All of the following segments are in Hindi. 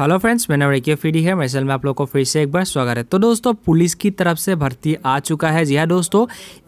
हेलो फ्रेंड्स मैं नाम रेकिया फीडी है मैसेल में आप लोग को फिर से एक बार स्वागत है तो दोस्तों पुलिस की तरफ से भर्ती आ चुका है जी हाँ दोस्तों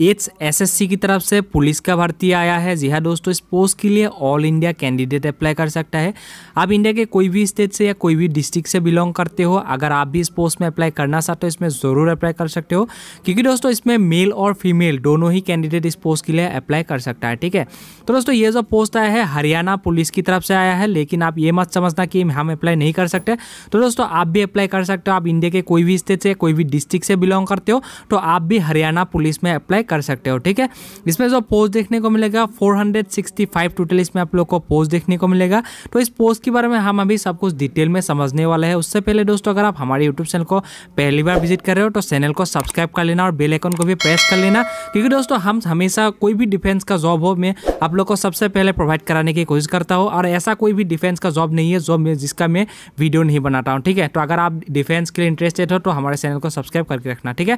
एच एसएससी की तरफ से पुलिस का भर्ती आया है जी हाँ दोस्तों इस पोस्ट के लिए ऑल इंडिया कैंडिडेट अप्लाई कर सकता है आप इंडिया के कोई भी स्टेट से या कोई भी डिस्ट्रिक्ट से बिलोंग करते हो अगर आप भी इस पोस्ट में अप्लाई करना चाहते हो इसमें ज़रूर अप्लाई कर सकते हो क्योंकि दोस्तों इसमें मेल और फीमेल दोनों ही कैंडिडेट इस पोस्ट के लिए अप्लाई कर सकता है ठीक है तो दोस्तों ये जो पोस्ट आया है हरियाणा पुलिस की तरफ से आया है लेकिन आप ये मत समझना कि हम अप्लाई नहीं कर सकते सकते हैं तो दोस्तों आप भी अप्लाई कर सकते हो आप इंडिया के कोई भी स्टेट से कोई भी डिस्ट्रिक्ट से बिलोंग करते हो तो आप भी हरियाणा पुलिस में अप्लाई कर सकते हो ठीक है इसमें जो पोस्ट देखने को मिलेगा 465 टोटल इसमें आप लोग को पोस्ट देखने को मिलेगा तो इस पोस्ट के बारे में हम अभी सब कुछ डिटेल में समझने वाले हैं उससे पहले दोस्तों अगर आप हमारे यूट्यूब चैनल को पहली बार विजिट कर रहे हो तो चैनल को सब्सक्राइब कर लेना और बेलाइकन को भी प्रेस कर लेना क्योंकि दोस्तों हम हमेशा कोई भी डिफेंस का जॉब हो मैं आप लोग को सबसे पहले प्रोवाइड कराने की कोशिश करता हूँ और ऐसा कोई भी डिफेंस का जॉब नहीं है जो मैं जिसका मैं वीडियो नहीं बनाता हूँ ठीक है तो अगर आप डिफेंस के लिए इंटरेस्टेड हो तो हमारे चैनल को सब्सक्राइब करके रखना ठीक है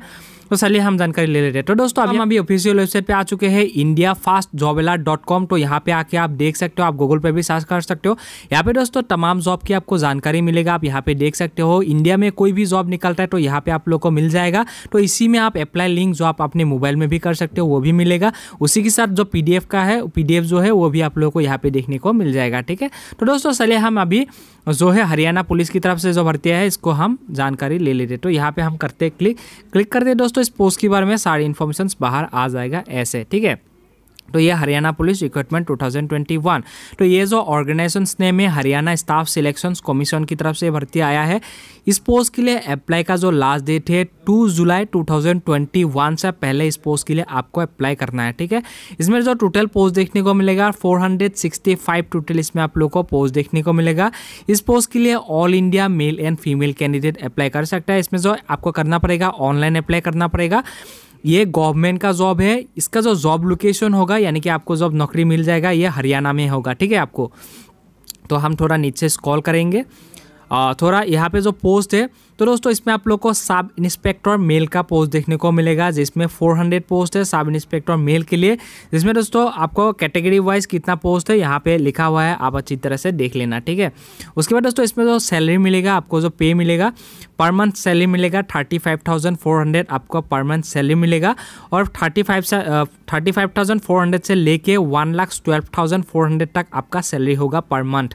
तो चलिए हम जानकारी ले लेते हैं तो दोस्तों हम अभी ऑफिशियल हाँ। वेबसाइट पे आ चुके हैं India fast job alert dot com तो यहाँ पे आके आप देख सकते हो आप गूगल पे भी सर्च कर सकते हो यहाँ पे दोस्तों तमाम जॉब की आपको जानकारी मिलेगा आप यहाँ पे देख सकते हो इंडिया में कोई भी जॉब निकलता है तो यहाँ पे आप लोग को मिल जाएगा तो इसी में आप अप्लाई लिंक जो आप अपने मोबाइल में भी कर सकते हो वो भी मिलेगा उसी के साथ जो पी का है पी जो है वो भी आप लोग को यहाँ पे देखने को मिल जाएगा ठीक है तो दोस्तों चलिए हम अभी जो है हरियाणा थाना पुलिस की तरफ से जो भर्ती है इसको हम जानकारी ले लेते तो यहाँ पे हम करते क्लिक क्लिक करते दोस्तों इस पोस्ट के बारे में सारी इन्फॉर्मेशन बाहर आ जाएगा ऐसे ठीक है तो ये हरियाणा पुलिस रिक्रूटमेंट 2021 तो ये जो ऑर्गेनाइजेशन नेम है हरियाणा स्टाफ सिलेक्शन कमीशन की तरफ से भर्ती आया है इस पोस्ट के लिए अप्लाई का जो लास्ट डेट है 2 जुलाई 2021 से पहले इस पोस्ट के लिए आपको अप्लाई करना है ठीक है इसमें जो टोटल पोस्ट देखने को मिलेगा 465 टोटल इसमें आप लोग को पोस्ट देखने को मिलेगा इस पोस्ट के लिए all India male and female candidate apply कर सकता है इसमें जो आपको करना पड़ेगा ऑनलाइन अप्लाई करना पड़ेगा ये गवर्नमेंट का जॉब है इसका जो जॉब लोकेशन होगा यानी कि आपको जॉब नौकरी मिल जाएगा ये हरियाणा में होगा ठीक है आपको तो हम थोड़ा नीचे स्कॉल करेंगे थोड़ा यहाँ पे जो पोस्ट है तो दोस्तों इसमें आप लोग को सब इंस्पेक्टर मेल का पोस्ट देखने को मिलेगा जिसमें 400 पोस्ट है सब इंस्पेक्टर मेल के लिए जिसमें दोस्तों आपको कैटेगरी वाइज कितना पोस्ट है यहाँ पे लिखा हुआ है आप अच्छी तरह से देख लेना ठीक है उसके बाद दोस्तों इसमें जो सैलरी मिलेगा आपको जो पे मिलेगा पर मंथ सैलरी मिलेगा thirty five thousand four hundred आपको पर मंथ सैलरी मिलेगा और थर्टी फाइव से thirty five thousand four hundred से लेके one lakh twelve thousand four hundred तक आपका सैलरी होगा पर मंथ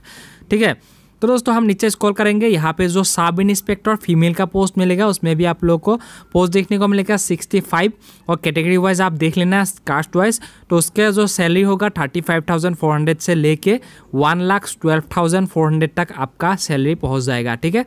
ठीक है तो दोस्तों हम नीचे स्क्रॉल करेंगे यहाँ पे जो सब इंस्पेक्टर फीमेल का पोस्ट मिलेगा उसमें भी आप लोग को पोस्ट देखने को मिलेगा 65 और कैटेगरी वाइज आप देख लेना कास्ट वाइज तो उसका जो सैलरी होगा 35,400 से लेके one lakh twelve thousand four hundred तक आपका सैलरी पहुँच जाएगा ठीक है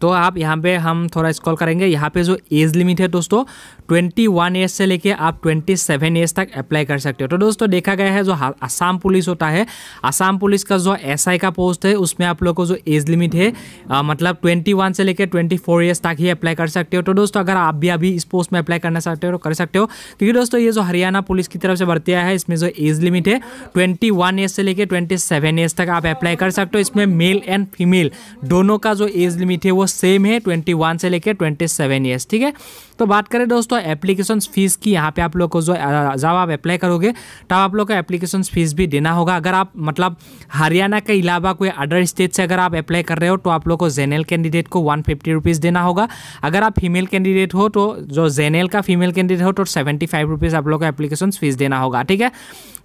तो आप यहाँ पे हम थोड़ा स्कॉल करेंगे यहाँ पे जो एज लिमिट है दोस्तों ट्वेंटी वन एज से लेके आप ट्वेंटी सेवन एज तक अप्लाई कर सकते हो तो दोस्तों देखा गया है जो असम पुलिस होता है असम पुलिस का जो एस SI का पोस्ट है उसमें आप लोग को जो एज लिमिट है आ, मतलब ट्वेंटी वन से लेकर ट्वेंटी फोर ईयर्स तक ही अप्लाई कर सकते हो तो दोस्तों अगर आप भी अभी इस पोस्ट में अप्लाई करना चाहते हो तो कर सकते हो क्योंकि दोस्तों ये जो हरियाणा पुलिस की तरफ से भर्ती है इसमें जो एज लिमिट है ट्वेंटी वन ईयर्स से लेकर ट्वेंटी सेवन ईयर्स तक आप अप्लाई कर सकते हो इसमें मेल एंड फीमेल दोनों का जो एज लिमिट है वो सेम है ट्वेंटी वन से लेकर ट्वेंटी सेवन ईयर्स ठीक है तो बात करें दोस्तों एप्लीकेशन फ़ीस की यहाँ पे आप लोग को जो जब आप अप्लाई करोगे तब आप लोग का एप्लीकेशन फ़ीस भी देना होगा अगर आप मतलब हरियाणा के अलावा कोई अदर स्टेट से अगर आप अप्लाई कर रहे हो तो आप लोग को जेनल कैंडिडेट को वन फिफ्टी रुपीज़ देना होगा अगर आप फीमेल कैंडिडेट हो तो जो जेनल का फीमेल कैंडिडेट हो तो सेवेंटी फाइव रुपीज़ आप लोग का एप्लीकेशन फ़ीस देना होगा ठीक है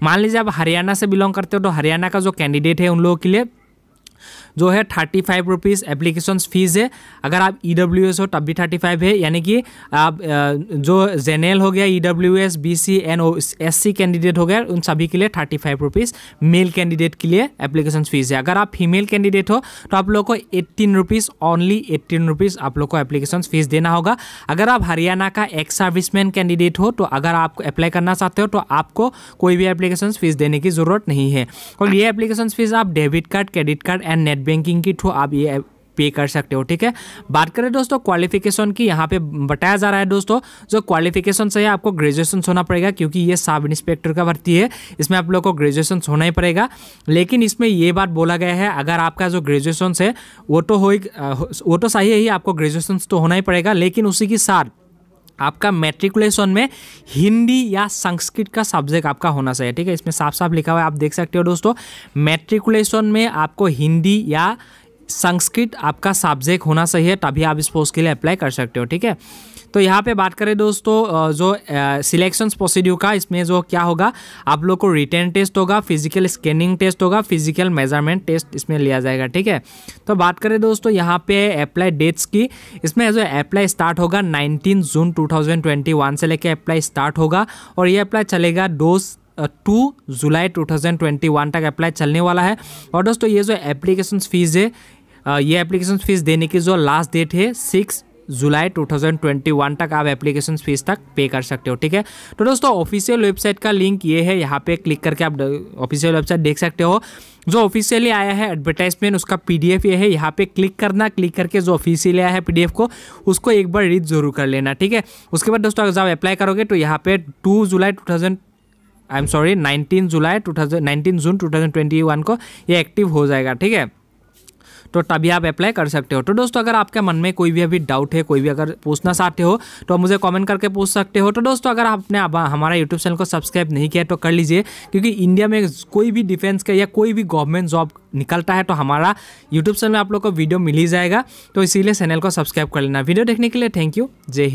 मान लीजिए आप हरियाणा से बिलोंग करते हो तो हरियाणा का जो कैंडिडेट है उन लोगों के लिए जो है thirty five rupees application fees है अगर आप ई डब्ल्यू एस हो तब भी थर्टी फाइव है यानी कि आप जो जेनरल हो गया E W S B C N O S C candidate हो गया उन सभी के लिए thirty five rupees male candidate के लिए एप्लीकेशन फ़ीस है अगर आप फीमेल कैंडिडेट हो तो आप लोग को eighteen rupees only eighteen rupees आप लोग को एप्लीकेशन फ़ीस देना होगा अगर आप हरियाणा का एक्स सर्विसमैन कैंडिडेट हो तो अगर आप अप्लाई करना चाहते हो तो आपको कोई भी एप्लीकेशन फ़ीस देने की ज़रूरत नहीं है और ये एप्लीकेशन फ़ीस आप debit card credit card and and net banking की थ्रू आप ये पे कर सकते हो ठीक है बात करें दोस्तों क्वालिफिकेशन की यहाँ पे बताया जा रहा है दोस्तों जो क्वालिफिकेशन है आपको ग्रेजुएशन होना पड़ेगा क्योंकि ये सब इंस्पेक्टर का भर्ती है इसमें आप लोग को ग्रेजुएशन होना ही पड़ेगा लेकिन इसमें ये बात बोला गया है अगर आपका जो ग्रेजुएशन है वो तो हो वो तो सही है ही आपको ग्रेजुएशन तो होना ही पड़ेगा लेकिन उसी के साथ आपका मेट्रिकुलेशन में हिंदी या संस्कृत का सब्जेक्ट आपका होना चाहिए ठीक है इसमें साफ साफ लिखा हुआ है आप देख सकते हो दोस्तों मेट्रिकुलेशन में आपको हिंदी या संस्कृत आपका सब्जेक्ट होना चाहिए तभी आप इस पोस्ट के लिए अप्लाई कर सकते हो ठीक है तो यहाँ पे बात करें दोस्तों जो सिलेक्शन प्रोसीड्यू का इसमें जो क्या होगा आप लोग को रिटर्न टेस्ट होगा फिजिकल स्कैनिंग टेस्ट होगा फिजिकल मेजरमेंट टेस्ट इसमें लिया जाएगा ठीक है तो बात करें दोस्तों यहाँ पे अप्लाई डेट्स की इसमें जो अप्लाई स्टार्ट होगा 19 जून 2021 से लेकर अप्लाई स्टार्ट होगा और ये अप्लाई चलेगा दो टू जुलाई टू तक अप्लाई चलने वाला है और दोस्तों ये जो एप्लीकेशन फ़ीस है ये एप्लीकेशन फ़ीस देने की जो लास्ट डेट है सिक्स जुलाई 2021 तक आप एप्लीकेशन फीस तक पे कर सकते हो ठीक है तो दोस्तों ऑफिशियल वेबसाइट का लिंक ये है यहाँ पे क्लिक करके आप ऑफिशियल वेबसाइट देख सकते हो जो ऑफिशियली आया है एडवर्टाइजमेंट उसका पीडीएफ ये है यहाँ पे क्लिक करना क्लिक करके जो ऑफिशियली आया है पीडीएफ को उसको एक बार रीड जरूर कर लेना ठीक है उसके बाद दोस्तों अगर आप अप्लाई करोगे तो यहाँ पे two July to I am sorry nineteen July two thousand nineteen June two thousand twenty one को ये एक्टिव हो जाएगा ठीक है तो तभी आप अप्लाई कर सकते हो तो दोस्तों अगर आपके मन में कोई भी अभी डाउट है कोई भी अगर पूछना चाहते हो तो मुझे कॉमेंट करके पूछ सकते हो तो दोस्तों अगर आपने हमारा यूट्यूब चैनल को सब्सक्राइब नहीं किया तो कर लीजिए क्योंकि इंडिया में कोई भी डिफेंस का या कोई भी गवर्नमेंट जॉब निकलता है तो हमारा यूट्यूब चैनल में आप लोग को वीडियो मिल ही जाएगा तो इसीलिए चैनल को सब्सक्राइब कर लेना वीडियो देखने के लिए थैंक यू जय हिंद